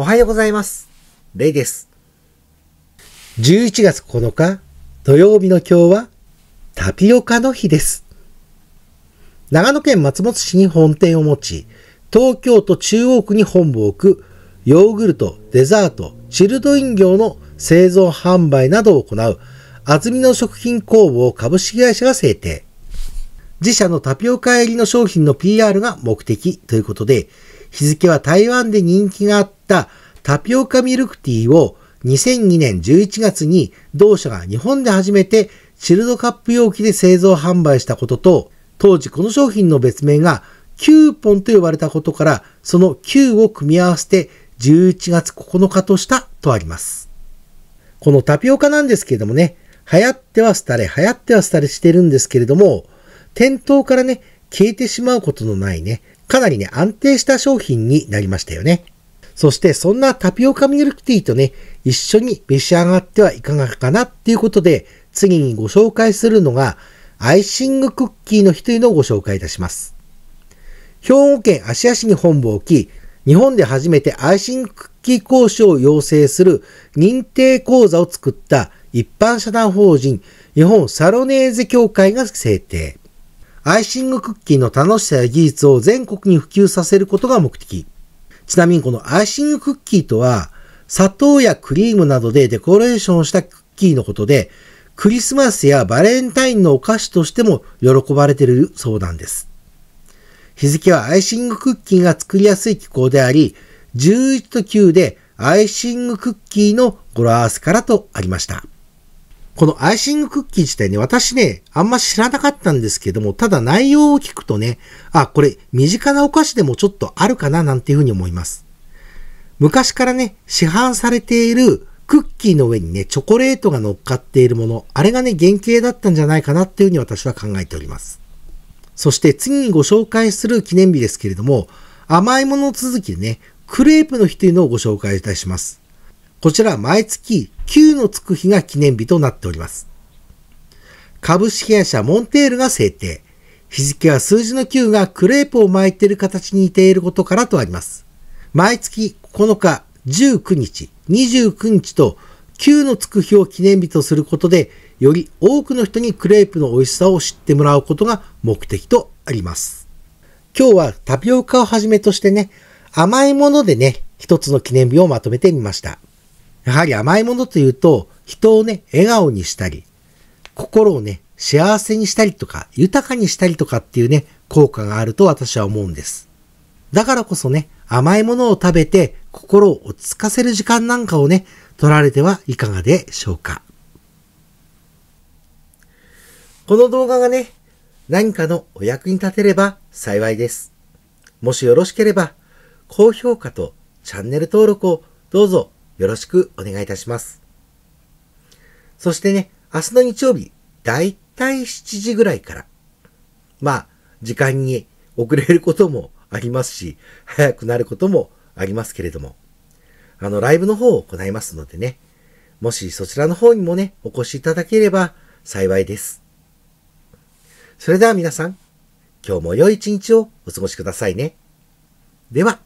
おはようございます。レイです。11月9日土曜日の今日はタピオカの日です。長野県松本市に本店を持ち、東京都中央区に本部を置くヨーグルト、デザート、チルド飲料の製造販売などを行う厚みの食品工房株式会社が制定。自社のタピオカ入りの商品の PR が目的ということで、日付は台湾で人気があったタピオカミルクティーを2002年11月に同社が日本で初めてチルドカップ容器で製造販売したことと、当時この商品の別名がキューポンと呼ばれたことから、その9を組み合わせて11月9日としたとあります。このタピオカなんですけれどもね、流行っては廃れ、流行っては廃れしてるんですけれども、店頭からね、消えてしまうことのないね、かなりね、安定した商品になりましたよね。そして、そんなタピオカミルクティーとね、一緒に召し上がってはいかがかなっていうことで、次にご紹介するのが、アイシングクッキーの日というのをご紹介いたします。兵庫県芦屋市に本部を置き、日本で初めてアイシングクッキー講師を要請する認定講座を作った一般社団法人日本サロネーゼ協会が制定。アイシングクッキーの楽しさや技術を全国に普及させることが目的。ちなみにこのアイシングクッキーとは、砂糖やクリームなどでデコレーションしたクッキーのことで、クリスマスやバレンタインのお菓子としても喜ばれているそうなんです。日付はアイシングクッキーが作りやすい気候であり、11と9でアイシングクッキーの語呂合わせからとありました。このアイシングクッキー自体ね、私ね、あんま知らなかったんですけども、ただ内容を聞くとね、あ、これ身近なお菓子でもちょっとあるかななんていうふうに思います。昔からね、市販されているクッキーの上にね、チョコレートが乗っかっているもの、あれがね、原型だったんじゃないかなっていうふうに私は考えております。そして次にご紹介する記念日ですけれども、甘いもの続きでね、クレープの日というのをご紹介いたします。こちら毎月9のつく日が記念日となっております。株式会社モンテールが制定。日付は数字の9がクレープを巻いている形に似ていることからとあります。毎月9日、19日、29日と9のつく日を記念日とすることで、より多くの人にクレープの美味しさを知ってもらうことが目的とあります。今日はタピオカをはじめとしてね、甘いものでね、一つの記念日をまとめてみました。やはり甘いものというと、人をね、笑顔にしたり、心をね、幸せにしたりとか、豊かにしたりとかっていうね、効果があると私は思うんです。だからこそね、甘いものを食べて心を落ち着かせる時間なんかをね、取られてはいかがでしょうか。この動画がね、何かのお役に立てれば幸いです。もしよろしければ、高評価とチャンネル登録をどうぞよろしくお願いいたします。そしてね、明日の日曜日、だいたい7時ぐらいから、まあ、時間に遅れることもありますし、早くなることもありますけれども、あの、ライブの方を行いますのでね、もしそちらの方にもね、お越しいただければ幸いです。それでは皆さん、今日も良い一日をお過ごしくださいね。では。